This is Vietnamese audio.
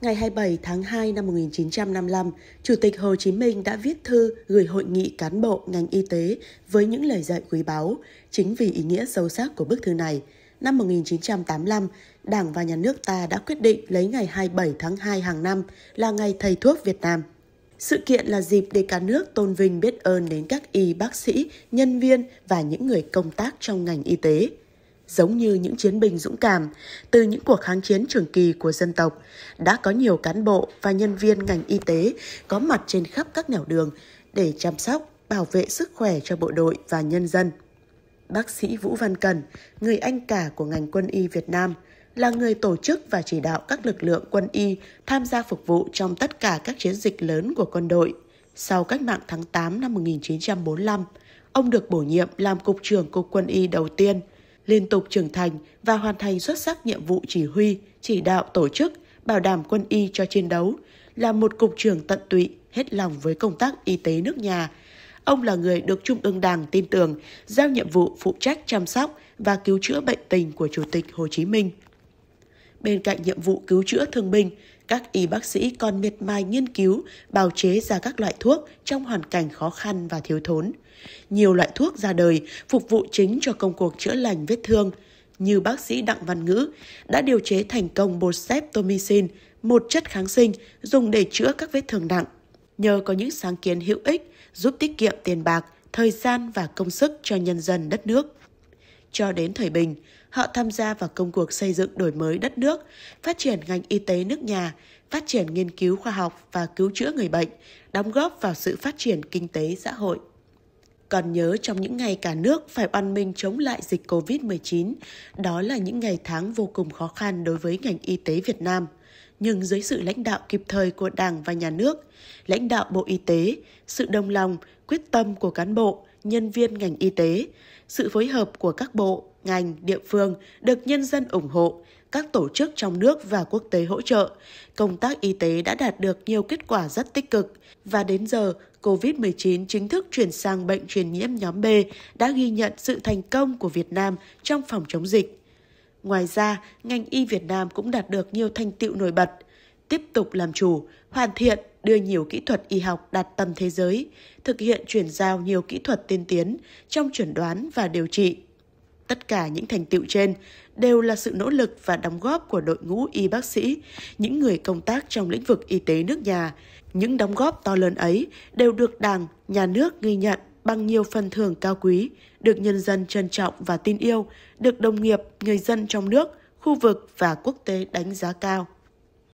Ngày 27 tháng 2 năm 1955, Chủ tịch Hồ Chí Minh đã viết thư gửi hội nghị cán bộ ngành y tế với những lời dạy quý báu. Chính vì ý nghĩa sâu sắc của bức thư này, năm 1985, Đảng và Nhà nước ta đã quyết định lấy ngày 27 tháng 2 hàng năm là ngày Thầy thuốc Việt Nam. Sự kiện là dịp để cả nước tôn vinh biết ơn đến các y bác sĩ, nhân viên và những người công tác trong ngành y tế giống như những chiến binh dũng cảm từ những cuộc kháng chiến trường kỳ của dân tộc, đã có nhiều cán bộ và nhân viên ngành y tế có mặt trên khắp các nẻo đường để chăm sóc, bảo vệ sức khỏe cho bộ đội và nhân dân. Bác sĩ Vũ Văn Cần, người anh cả của ngành quân y Việt Nam, là người tổ chức và chỉ đạo các lực lượng quân y tham gia phục vụ trong tất cả các chiến dịch lớn của quân đội. Sau cách mạng tháng 8 năm 1945, ông được bổ nhiệm làm cục trưởng cục quân y đầu tiên – liên tục trưởng thành và hoàn thành xuất sắc nhiệm vụ chỉ huy, chỉ đạo tổ chức, bảo đảm quân y cho chiến đấu, là một cục trưởng tận tụy, hết lòng với công tác y tế nước nhà. Ông là người được Trung ương Đảng tin tưởng, giao nhiệm vụ phụ trách chăm sóc và cứu chữa bệnh tình của Chủ tịch Hồ Chí Minh. Bên cạnh nhiệm vụ cứu chữa thương binh, các y bác sĩ còn miệt mài nghiên cứu, bào chế ra các loại thuốc trong hoàn cảnh khó khăn và thiếu thốn. Nhiều loại thuốc ra đời phục vụ chính cho công cuộc chữa lành vết thương, như bác sĩ Đặng Văn Ngữ đã điều chế thành công bột septomycin, một chất kháng sinh dùng để chữa các vết thương nặng. Nhờ có những sáng kiến hữu ích giúp tiết kiệm tiền bạc, thời gian và công sức cho nhân dân đất nước cho đến thời bình, họ tham gia vào công cuộc xây dựng đổi mới đất nước, phát triển ngành y tế nước nhà, phát triển nghiên cứu khoa học và cứu chữa người bệnh, đóng góp vào sự phát triển kinh tế xã hội. Còn nhớ trong những ngày cả nước phải oan minh chống lại dịch COVID-19, đó là những ngày tháng vô cùng khó khăn đối với ngành y tế Việt Nam. Nhưng dưới sự lãnh đạo kịp thời của Đảng và Nhà nước, lãnh đạo Bộ Y tế, sự đồng lòng, quyết tâm của cán bộ, nhân viên ngành y tế. Sự phối hợp của các bộ, ngành, địa phương được nhân dân ủng hộ, các tổ chức trong nước và quốc tế hỗ trợ. Công tác y tế đã đạt được nhiều kết quả rất tích cực và đến giờ, COVID-19 chính thức chuyển sang bệnh truyền nhiễm nhóm B đã ghi nhận sự thành công của Việt Nam trong phòng chống dịch. Ngoài ra, ngành y Việt Nam cũng đạt được nhiều thành tựu nổi bật – tiếp tục làm chủ, hoàn thiện, đưa nhiều kỹ thuật y học đạt tầm thế giới, thực hiện chuyển giao nhiều kỹ thuật tiên tiến trong chuẩn đoán và điều trị. Tất cả những thành tựu trên đều là sự nỗ lực và đóng góp của đội ngũ y bác sĩ, những người công tác trong lĩnh vực y tế nước nhà. Những đóng góp to lớn ấy đều được Đảng, Nhà nước ghi nhận bằng nhiều phần thưởng cao quý, được nhân dân trân trọng và tin yêu, được đồng nghiệp, người dân trong nước, khu vực và quốc tế đánh giá cao.